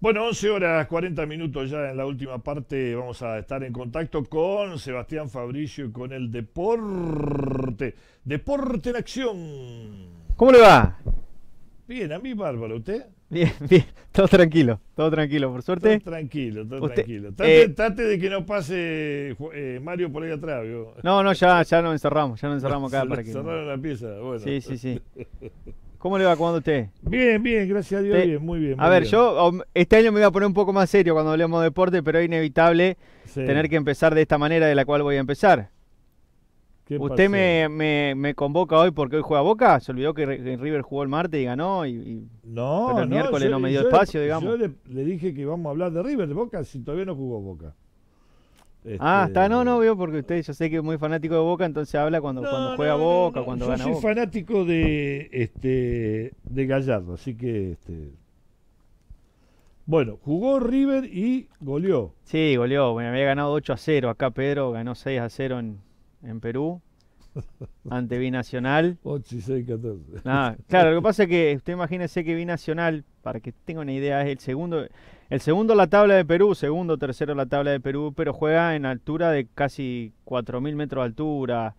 Bueno, 11 horas 40 minutos ya en la última parte. Vamos a estar en contacto con Sebastián Fabricio y con el deporte. Deporte en acción. ¿Cómo le va? Bien, a mí bárbaro. ¿Usted? Bien, bien, todo tranquilo, todo tranquilo, por suerte. Todo tranquilo, todo tranquilo. Eh, trate, de que no pase eh, Mario por ahí atrás, No, no, ya, ya nos encerramos, ya nos encerramos acá Encerraron la pieza, bueno. Sí, sí, sí. ¿Cómo le va? cuando usted? Bien, bien, gracias a Dios, bien, muy bien. a ver, yo oh, este año me voy a poner un poco más serio cuando hablemos de deporte, pero es inevitable tener que empezar de esta manera de la cual voy a empezar. Usted me, me, convoca hoy porque hoy juega Boca, se olvidó que River jugó el martes y ganó y, no, pero el miércoles no me dio espacio, digamos. Yo le, dije que vamos a hablar de River, de Boca, si todavía no jugó Boca. Ah, está, no, este, no, porque usted, ya sé que es muy fanático de Boca, entonces habla cuando, cuando juega Boca, cuando gana soy Boca. fanático de, este, de Gallardo, así que... Este... Bueno, jugó River y goleó. Sí, goleó. Bueno, había ganado 8 a 0 acá, Pedro ganó 6 a 0 en, Perú ante Binacional. 8 y 6, 14. claro, lo que pasa es que usted imagínese que Binacional, para que tenga una idea, es el segundo, el segundo la tabla de Perú, segundo, tercero la tabla de Perú, pero juega en altura de casi 4.000 metros de altura.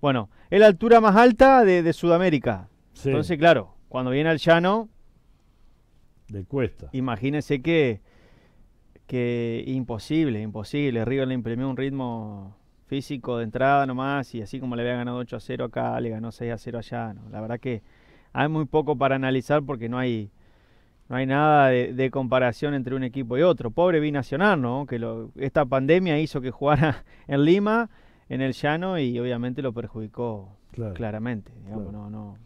Bueno, es la altura más alta de, Sudamérica. Entonces, claro, cuando viene al llano... Le cuesta. Imagínense que, imposible, imposible. Río le imprimió un ritmo físico de entrada nomás y así como le había ganado 8 a 0 acá, le ganó 6 a 0 allá. La verdad que hay muy poco para analizar porque no hay no hay nada de, comparación entre un equipo y otro. Pobre Binacional, ¿no? Que lo, esta pandemia hizo que jugara en Lima, en el Llano, y obviamente lo perjudicó claramente. no, no,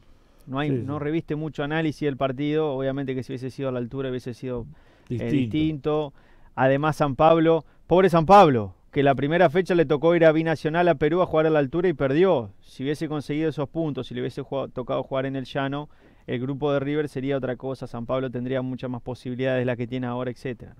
no, hay, no reviste mucho análisis del partido. Obviamente que si hubiese sido a la altura hubiese sido eh, distinto. Además, San Pablo, pobre San Pablo, que la primera fecha le tocó ir a Binacional a Perú a jugar a la altura y perdió. Si hubiese conseguido esos puntos, si le hubiese tocado jugar en el Llano el grupo de River sería otra cosa, San Pablo tendría muchas más posibilidades de las que tiene ahora, etcétera.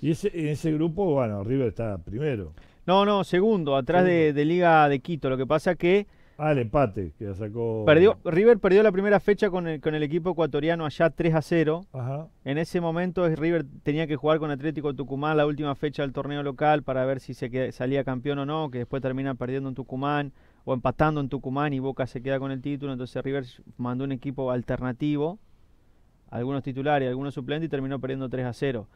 Y ese, en ese grupo, bueno, River está primero. No, no, segundo, atrás De, Liga de Quito. Lo que pasa que... Ah, el empate que sacó... Perdió, River perdió la primera fecha con el, con el equipo ecuatoriano allá 3 a 0. En ese momento River tenía que jugar con Atlético Tucumán la última fecha del torneo local para ver si se salía campeón o no, que después termina perdiendo en Tucumán o empatando en Tucumán y Boca se queda con el título, entonces River mandó un equipo alternativo, algunos titulares, algunos suplentes y terminó perdiendo 3 a 0.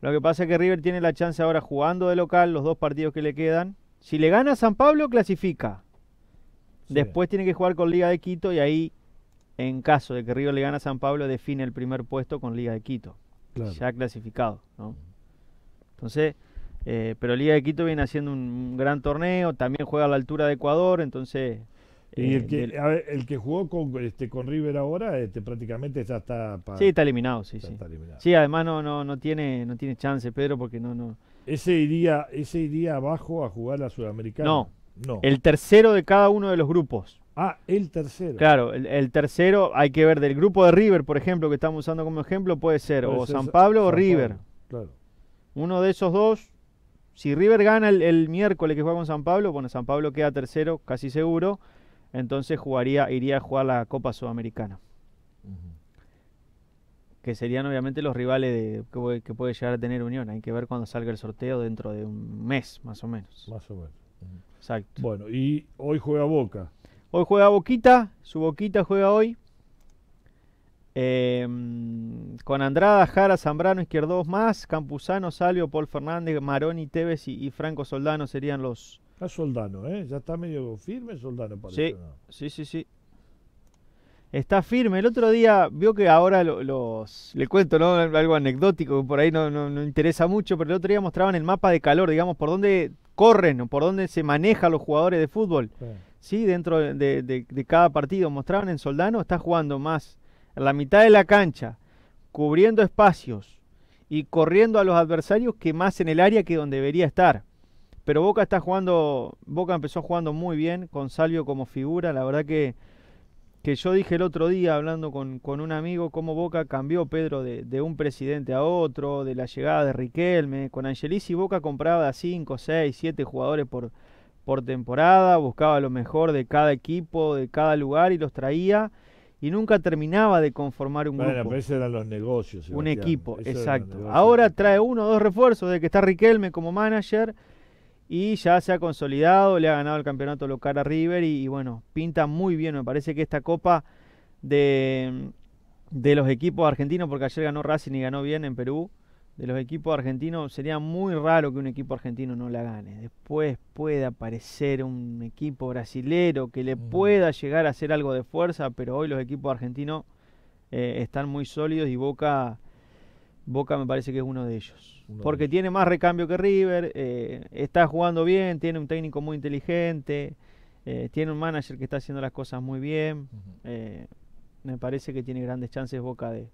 Lo que pasa es que River tiene la chance ahora jugando de local los dos partidos que le quedan. Si le gana a San Pablo, clasifica. Después tiene que jugar con Liga de Quito y ahí, en caso de que River le gane a San Pablo, define el primer puesto con Liga de Quito. Ya clasificado. ¿no? Entonces, eh, pero Liga de Quito viene haciendo un gran torneo, también juega a la altura de Ecuador, entonces... y el eh, que, jugó con, este, con River ahora este, prácticamente ya está... Para... sí, está eliminado, sí, sí. Sí, además no, tiene, no tiene chance, Pedro, porque no... no ese iría, ese abajo a jugar a la Sudamericana. No, El tercero de cada uno de los grupos. Ah, el tercero. Claro, el, tercero hay que ver del grupo de River, por ejemplo, que estamos usando como ejemplo, puede ser o San Pablo o River. claro. Uno de esos dos si River gana el, miércoles que juega con San Pablo, bueno, San Pablo queda tercero, casi seguro. Entonces jugaría, iría a jugar la Copa Sudamericana. Que serían obviamente los rivales de, que, puede llegar a tener Unión. Hay que ver cuando salga el sorteo dentro de un mes, más o menos. Más o menos. Exacto. Bueno, y hoy juega Boca. Hoy juega Boquita, su Boquita juega hoy. Em, con Andrada, Jara, Zambrano, Izquierdos más, Campuzano, Salvio, Paul Fernández, Maroni, Tevez y, Franco Soldano serían los. Está Soldano, ¿eh? Ya está medio firme Soldano, Sí, sí, sí, sí. Está firme. El otro día, vio que ahora los. Le cuento, ¿no? Algo anecdótico por ahí no, no, interesa mucho, pero el otro día mostraban el mapa de calor, digamos, por dónde corren o por dónde se manejan los jugadores de fútbol. Sí, dentro de, de cada partido. Mostraban en Soldano, está jugando más en la mitad de la cancha, cubriendo espacios y corriendo a los adversarios que más en el área que donde debería estar. Pero Boca está jugando, Boca empezó jugando muy bien con Salvio como figura, la verdad que, yo dije el otro día hablando con, un amigo cómo Boca cambió Pedro de, un presidente a otro, de la llegada de Riquelme, con y Boca compraba 5, 6, 7 jugadores por, por temporada, buscaba lo mejor de cada equipo, de cada lugar y los traía y nunca terminaba de conformar un bueno, Pero eran los negocios. Un equipo, exacto. Ahora trae uno o dos refuerzos de que está Riquelme como manager y ya se ha consolidado, le ha ganado el campeonato local a River y, bueno, pinta muy bien. Me parece que esta copa de, de los equipos argentinos, porque ayer ganó Racing y ganó bien en Perú, de los equipos argentinos, sería muy raro que un equipo argentino no la gane. Después puede aparecer un equipo brasilero que le pueda llegar a hacer algo de fuerza, pero hoy los equipos argentinos eh, están muy sólidos y Boca, Boca me parece que es uno de ellos. Porque tiene más recambio que River, eh, está jugando bien, tiene un técnico muy inteligente, eh, tiene un manager que está haciendo las cosas muy bien. me parece que tiene grandes chances Boca de,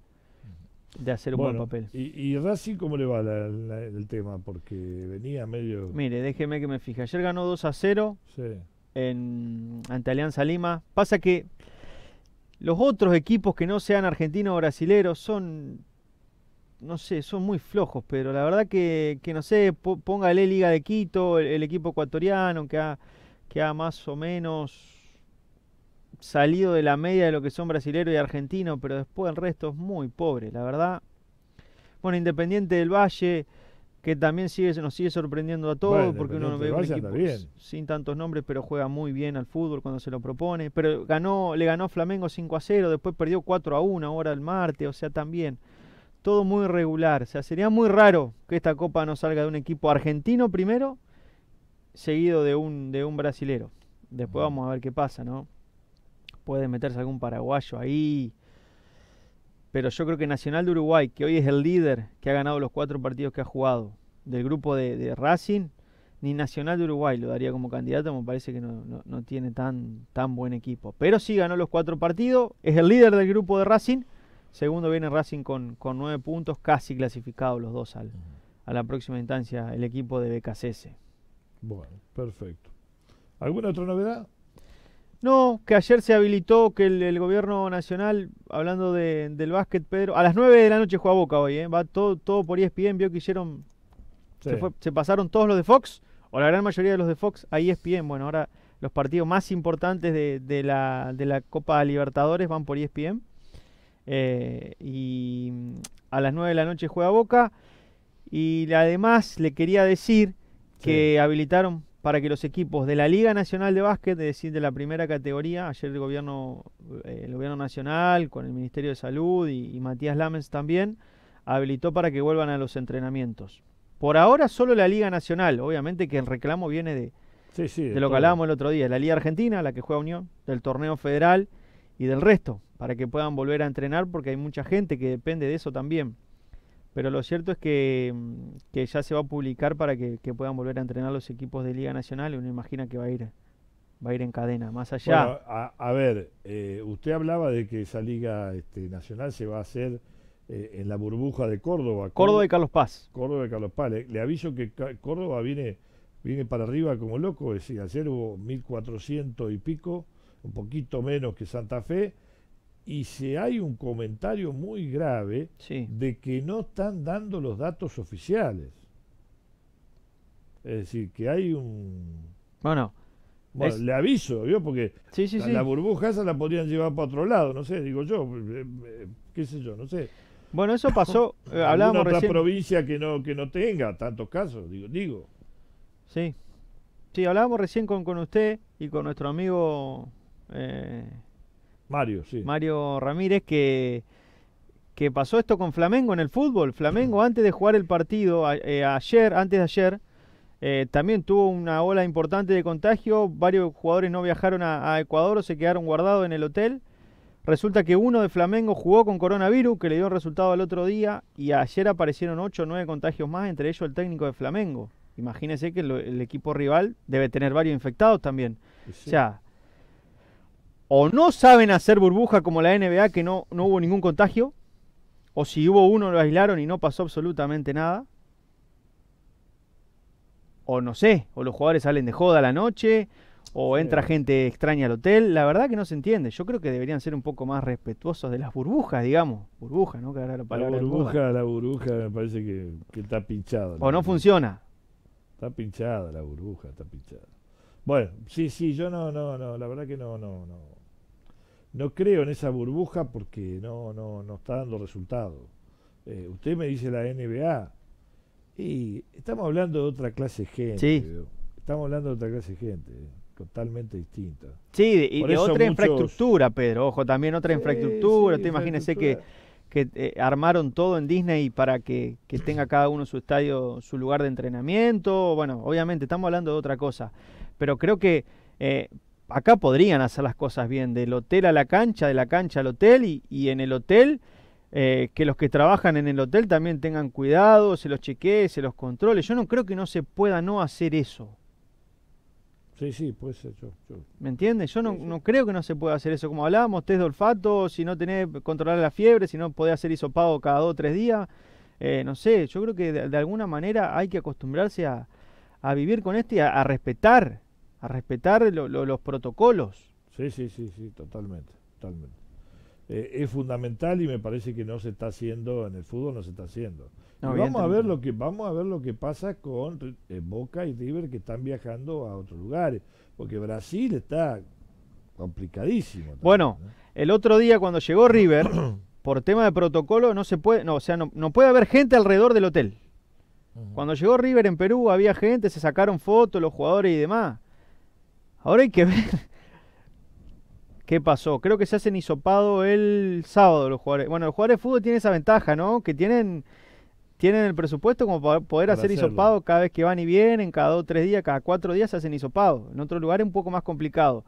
de hacer un buen papel. Y, ¿Y, Racing cómo le va el tema? Porque venía medio... Mire, déjeme que me fije. Ayer ganó 2 a 0 sí. en, ante Alianza Lima. Pasa que los otros equipos que no sean argentinos o brasileros son... No sé, son muy flojos, pero la verdad que, que no sé, póngale Liga de Quito, el, el equipo ecuatoriano que ha, que ha más o menos salido de la media de lo que son brasilero y argentino, pero después el resto es muy pobre, la verdad. Bueno, Independiente del Valle, que también sigue, nos sigue sorprendiendo a todos, porque uno no ve un equipo sin tantos nombres, pero juega muy bien al fútbol cuando se lo propone. Pero ganó, le ganó Flamengo 5 a 0, después perdió 4 a 1 ahora el martes, o sea, también. Todo muy regular, o sea, sería muy raro que esta copa no salga de un equipo argentino primero, seguido de un, de un brasilero. Después vamos a ver qué pasa, ¿no? puede meterse algún paraguayo ahí. Pero yo creo que Nacional de Uruguay, que hoy es el líder, que ha ganado los cuatro partidos que ha jugado del grupo de, Racing, ni Nacional de Uruguay lo daría como candidato, me parece que no, no, tiene tan, tan buen equipo. Pero sí ganó los cuatro partidos, es el líder del grupo de Racing. Segundo viene Racing con, con nueve puntos, casi clasificados los dos al, a la próxima instancia, el equipo de BKCS. Bueno, perfecto. ¿Alguna otra novedad? No, que ayer se habilitó que el, gobierno nacional, hablando del básquet, Pedro, a las 9 de la noche juega Boca hoy, ¿eh? va todo, todo por ESPN, vio que hicieron, se, pasaron todos los de Fox, o la gran mayoría de los de Fox, a ESPN. Bueno, ahora los partidos más importantes de, la, Copa Libertadores van por ESPN. Eh, y a las 9 de la noche juega Boca. Y además le quería decir que habilitaron para que los equipos de la Liga Nacional de Básquet, es decir, de la primera categoría, ayer el gobierno, eh, el gobierno nacional con el Ministerio de Salud y, Matías Lamens también, habilitó para que vuelvan a los entrenamientos. Por ahora solo la Liga Nacional, obviamente que el reclamo viene de, de lo que hablábamos el otro día, la Liga Argentina, la que juega Unión, del torneo federal y del resto, para que puedan volver a entrenar porque hay mucha gente que depende de eso también. Pero lo cierto es mm, que, ya se va a publicar para que, puedan volver a entrenar los equipos de Liga Nacional y uno imagina que va a ir va a ir en cadena, más allá. a, ver, eh, usted hablaba de que esa liga este, nacional se va a hacer eh, en la burbuja de Córdoba. Córdoba y Carlos Paz. Córdoba y Carlos Paz. Le, aviso que Córdoba viene, viene para arriba como loco, es decir, ayer hubo 1.400 y pico, un poquito menos que Santa Fe, y se hay un comentario muy grave de que no están dando los datos oficiales. Es decir, que hay un... Bueno, bueno le aviso, ¿vio? Porque sí, la, burbuja esa la podrían llevar para otro lado, no sé, digo yo, eh, eh, qué sé yo, no sé. Bueno, eso pasó, eh, hablábamos otra recién... provincia que no, que no tenga tantos casos, digo. digo. Sí. Sí, hablábamos recién con, con usted y con nuestro amigo Mario, sí. Mario Ramírez, que, pasó esto con Flamengo en el fútbol. Flamengo, antes de jugar el partido, eh, ayer, antes de ayer, eh, también tuvo una ola importante de contagio. Varios jugadores no viajaron a, Ecuador o se quedaron guardados en el hotel. Resulta que uno de Flamengo jugó con coronavirus, que le dio resultado al otro día, y ayer aparecieron ocho, o 9 contagios más, entre ellos el técnico de Flamengo. Imagínense que el, equipo rival debe tener varios infectados también. O sea, o no saben hacer burbuja como la NBA, que no, no hubo ningún contagio, o si hubo uno lo aislaron y no pasó absolutamente nada, o no sé, o los jugadores salen de joda a la noche, o entra gente extraña al hotel, la verdad que no se entiende. Yo creo que deberían ser un poco más respetuosos de las burbujas, digamos. Burbuja, ¿no? la burbuja, la burbuja me parece que, está pinchada. O no funciona. Está pinchada la burbuja, está pinchada. Bueno, sí, sí, yo no, no, no, la verdad que no, no, no no creo en esa burbuja porque no, está dando resultado. Eh, usted me dice la NBA. Y estamos hablando de otra clase de gente. Sí. Estamos hablando de otra clase de gente, eh, totalmente distinta. Sí, y de otra infraestructura, Pedro. Ojo, también otra infraestructura. Usted imagínese que, eh, armaron todo en Disney para que, tenga cada uno su estadio, su lugar de entrenamiento. Bueno, obviamente estamos hablando de otra cosa. Pero creo que acá podrían hacer las cosas bien, del hotel a la cancha, de la cancha al hotel y, en el hotel, eh, que los que trabajan en el hotel también tengan cuidado, se los chequee, se los controle. Yo no creo que no se pueda no hacer eso. Sí, sí, puede ser. Yo, ¿Me entiendes? Yo no, no, creo que no se pueda hacer eso. Como hablábamos, test de olfato, si no tenés controlar la fiebre, si no podés hacer hisopado cada dos o tres días. Eh, no sé, yo creo que de, alguna manera hay que acostumbrarse a, a vivir con esto y a respetar a respetar los protocolos. Sí, sí, sí, sí, totalmente, eh, es fundamental y me parece que no se está haciendo en el fútbol, no se está haciendo. vamos a ver lo que vamos a ver lo que pasa con eh, Boca y River que están viajando a otros lugares, porque Brasil está complicadísimo. bueno, el otro día cuando llegó River, por tema de protocolo no se puede, no, o sea, no, puede haber gente alrededor del hotel. Cuando llegó River en Perú había gente, se sacaron fotos los jugadores y demás. Ahora hay que ver qué pasó. Creo que se hacen hisopado el sábado los jugadores. Bueno, los jugadores de fútbol tienen esa ventaja, ¿no? Que tienen, tienen el presupuesto como para poder hacer hisopado cada vez que van y vienen, cada dos, tres días, cada cuatro días se hacen hisopado. En otro lugar es un poco más complicado.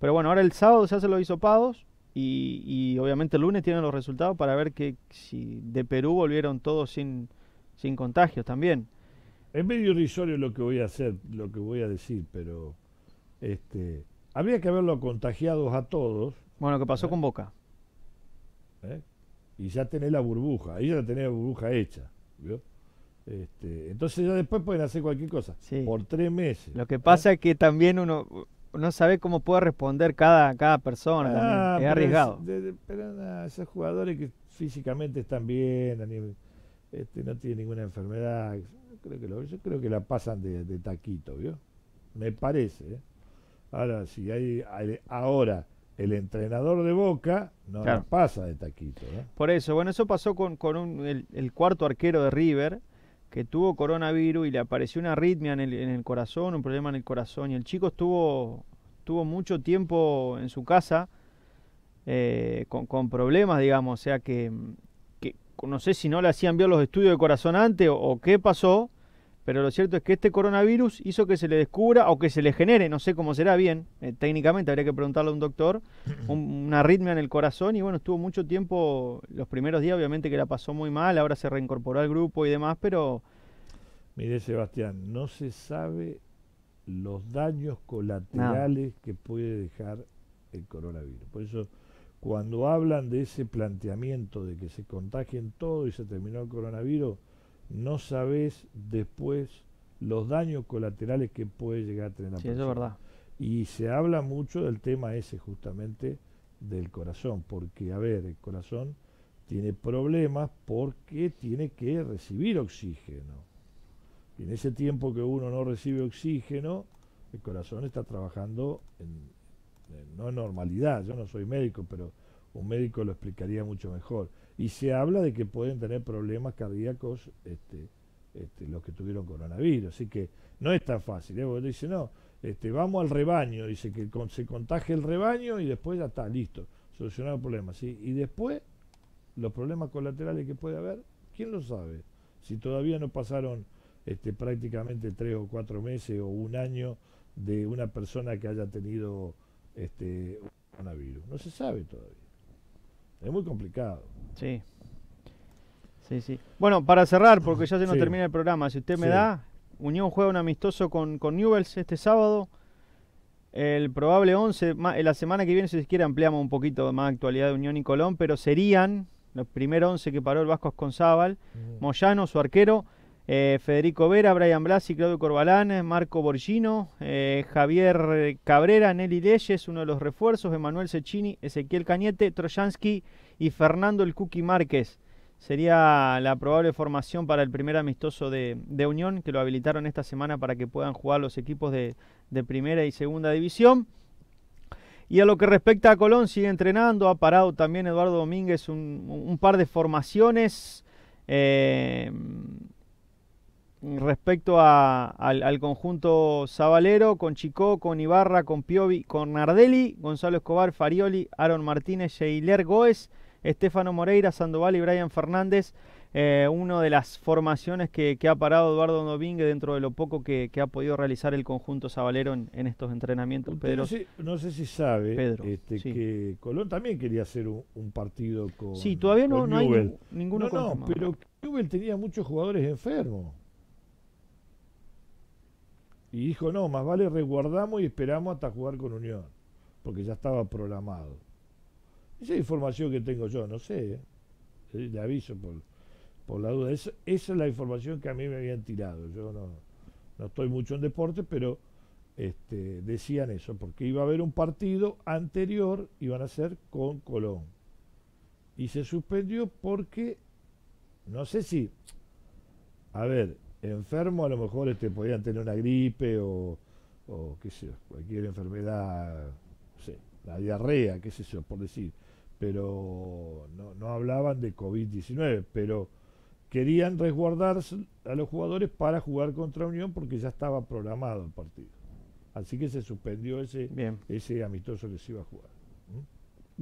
Pero bueno, ahora el sábado se hacen los hisopados. Y, obviamente el lunes tienen los resultados para ver que si de Perú volvieron todos sin, sin contagios también. Es medio irrisorio lo que voy a hacer, lo que voy a decir, pero este, habría que haberlo contagiados a todos. Bueno, que pasó ¿Eh? con Boca. ¿Eh? Y ya tenés la burbuja, ahí ya tenés la burbuja hecha. ¿vio? Este, entonces ya después pueden hacer cualquier cosa. Por tres meses. Lo que pasa ¿eh? es que también uno no sabe cómo puede responder cada, cada persona. Ah, es arriesgado. esos jugadores que físicamente están bien, este, no tienen ninguna enfermedad, yo creo que, la pasan de, de taquito, Me parece. Ahora, si hay, ahora el entrenador de Boca no pasa de taquito. Por eso, bueno, eso pasó con, con el, cuarto arquero de River, que tuvo coronavirus y le apareció una arritmia en el, corazón, un problema en el corazón, y el chico estuvo, estuvo mucho tiempo en su casa eh, con, problemas, digamos, o sea que, no sé si no le hacían bien los estudios de corazón antes o qué pasó, pero lo cierto es que este coronavirus hizo que se le descubra o que se le genere, no sé cómo será bien, eh, técnicamente habría que preguntarle a un doctor, un, una arritmia en el corazón y bueno, estuvo mucho tiempo, los primeros días obviamente que la pasó muy mal, ahora se reincorporó al grupo y demás, pero... Mire Sebastián, no se sabe los daños colaterales que puede dejar el coronavirus. Por eso, cuando hablan de ese planteamiento de que se contagien todo y se terminó el coronavirus, no sabes después los daños colaterales que puede llegar a tener la sí, persona. Eso es verdad. Y se habla mucho del tema ese justamente del corazón, porque a ver, el corazón tiene problemas porque tiene que recibir oxígeno. Y en ese tiempo que uno no recibe oxígeno, el corazón está trabajando en, no normalidad. Yo no soy médico, pero un médico lo explicaría mucho mejor y se habla de que pueden tener problemas cardíacos este, este, los que tuvieron coronavirus. Así que no es tan fácil. ¿eh? dice, no, este, vamos al rebaño, dice que se contagia el rebaño y después ya está, listo, solucionado el problema. Y después, los problemas colaterales que puede haber, ¿quién lo sabe? Si todavía no pasaron este, prácticamente tres o cuatro meses o un año de una persona que haya tenido este, coronavirus. No se sabe todavía. Es muy complicado. Sí. Sí, sí. Bueno, para cerrar, porque ya se nos termina el programa, si usted me da, Unión juega un amistoso con, con Newells este sábado. El probable 11, eh, la semana que viene, si quiere, ampliamos un poquito más actualidad de Unión y Colón, pero serían los primeros 11 que paró el Vasco con Zabal, Moyano, su arquero, eh, Federico Vera, Brian Blasi, Claudio Corbalán, eh, Marco Borgino, eh, Javier Cabrera, Nelly Leyes, uno de los refuerzos, Emanuel Cecchini, Ezequiel Cañete, Trojansky y Fernando el Cuqui Márquez. Sería la probable formación para el primer amistoso de, Unión, que lo habilitaron esta semana para que puedan jugar los equipos de, primera y segunda división. Y a lo que respecta a Colón, sigue entrenando, ha parado también Eduardo Domínguez un, par de formaciones respecto al, conjunto Zabalero, con Chicó, con Ibarra, con Piovi, con Nardelli, Gonzalo Escobar, Farioli, Aaron Martínez, Sheiler e Goes, Estefano Moreira, Sandoval y Brian Fernández. Eh, una de las formaciones que, ha parado Eduardo Novingue dentro de lo poco que, ha podido realizar el conjunto Zabalero en, estos entrenamientos. Pedro, no, sé, si sabe este, que Colón también quería hacer un, partido con. Sí, todavía no, hay ninguno. No, no, pero Newell tenía muchos jugadores enfermos. Y dijo, no, más vale resguardamos y esperamos hasta jugar con Unión, porque ya estaba programado. Esa es información que tengo yo, no sé, ¿eh? Eh, le aviso por, por la duda. esa es la información que a mí me habían tirado. Yo no, no estoy mucho en deporte, pero este, decían eso, porque iba a haber un partido anterior, iban a ser con Colón. Y se suspendió porque, no sé si, a ver, enfermo, a lo mejor este, podían tener una gripe o, o qué sé, cualquier enfermedad, la diarrea, qué sé yo, por decir. Pero no, hablaban de COVID-19, pero querían resguardar a los jugadores para jugar contra Unión porque ya estaba programado el partido. Así que se suspendió ese, ese amistoso que se iba a jugar.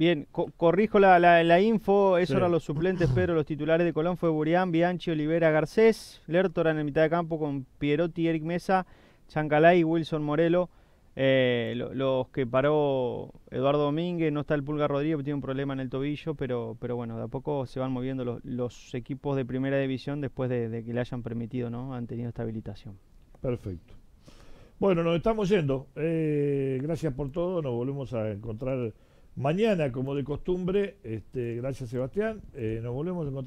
Bien, corrijo la, info, eso eran los suplentes, pero los titulares de Colón fue Burián, Bianchi, Olivera, Garcés, Lertora en el mitad de campo con Pierotti, Eric Mesa, Chancalay y Wilson Morelo. Eh, los que paró Eduardo Domínguez, no está el Pulga Rodríguez, tiene un problema en el tobillo, pero, pero bueno, de a poco se van moviendo los, equipos de primera división después de, que le hayan permitido, ¿no? Han tenido esta habilitación. Perfecto. Bueno, nos estamos yendo. Eh, gracias por todo. Nos volvemos a encontrar Mañana, como de costumbre, este, gracias Sebastián, eh, nos volvemos a encontrar.